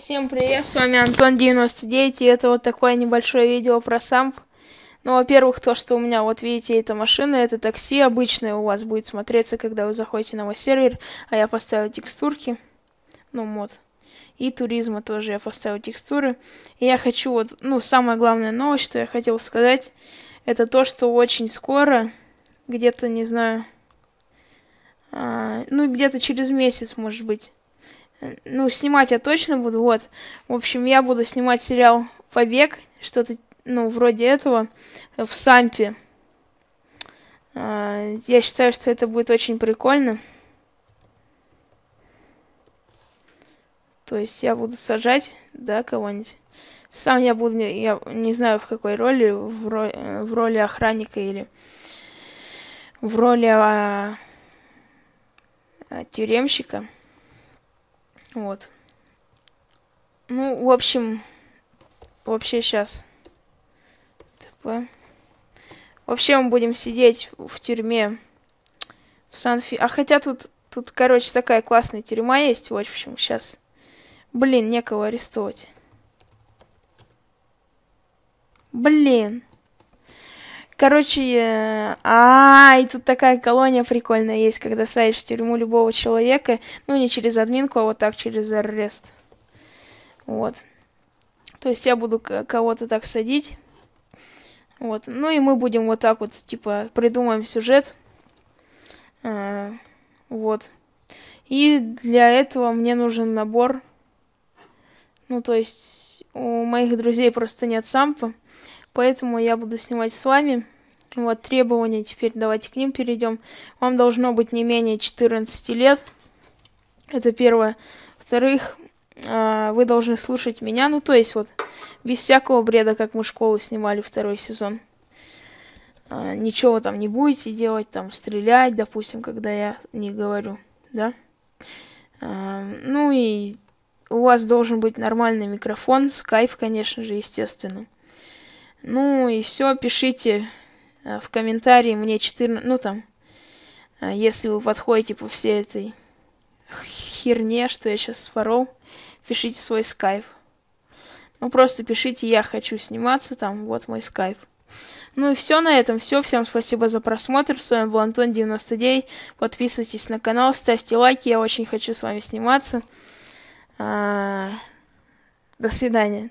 Всем привет, с вами Антон99, и это вот такое небольшое видео про самп. Ну, во-первых, то, что у меня, вот видите, эта машина, это такси обычное у вас будет смотреться, когда вы заходите на мой сервер, а я поставил текстурки, ну, мод. И туризма тоже я поставил текстуры. И я хочу вот, ну, самая главная новость, что я хотел сказать, это то, что очень скоро, где-то, не знаю, а, ну, где-то через месяц, может быть, ну, снимать я точно буду, вот. В общем, я буду снимать сериал «Побег», что-то, ну, вроде этого, в Сампе. А, я считаю, что это будет очень прикольно. То есть я буду сажать, да, кого-нибудь. Сам я буду, я не знаю в какой роли, в, ро в роли охранника или в роли а, а, тюремщика. Вот. Ну, в общем, вообще сейчас. ТП. Типа. Вообще мы будем сидеть в, в тюрьме в Санфи. А хотя тут, тут, короче, такая классная тюрьма есть, в общем, сейчас. Блин, некого арестовать. Блин. Короче, э, а, и тут такая колония прикольная есть, когда садишь в тюрьму любого человека, ну не через админку, а вот так через арест. Вот. То есть я буду кого-то так садить. Вот. Ну и мы будем вот так вот, типа, придумаем сюжет. А, вот. И для этого мне нужен набор. Ну, то есть у моих друзей просто нет сампа поэтому я буду снимать с вами. Вот требования, теперь давайте к ним перейдем. Вам должно быть не менее 14 лет. Это первое. Во-вторых, а, вы должны слушать меня, ну то есть вот без всякого бреда, как мы школу снимали второй сезон. А, ничего там не будете делать, там стрелять, допустим, когда я не говорю, да? А, ну и у вас должен быть нормальный микрофон, скайп, конечно же, естественно. Ну и все, пишите э, в комментарии мне 14, ну там, э, если вы подходите по всей этой херне, что я сейчас сворол, пишите свой скайп. Ну просто пишите, я хочу сниматься, там, вот мой скайп. Ну и все на этом, все. Всем спасибо за просмотр. С вами был Антон99. Подписывайтесь на канал, ставьте лайки. Я очень хочу с вами сниматься. А -а -а. До свидания.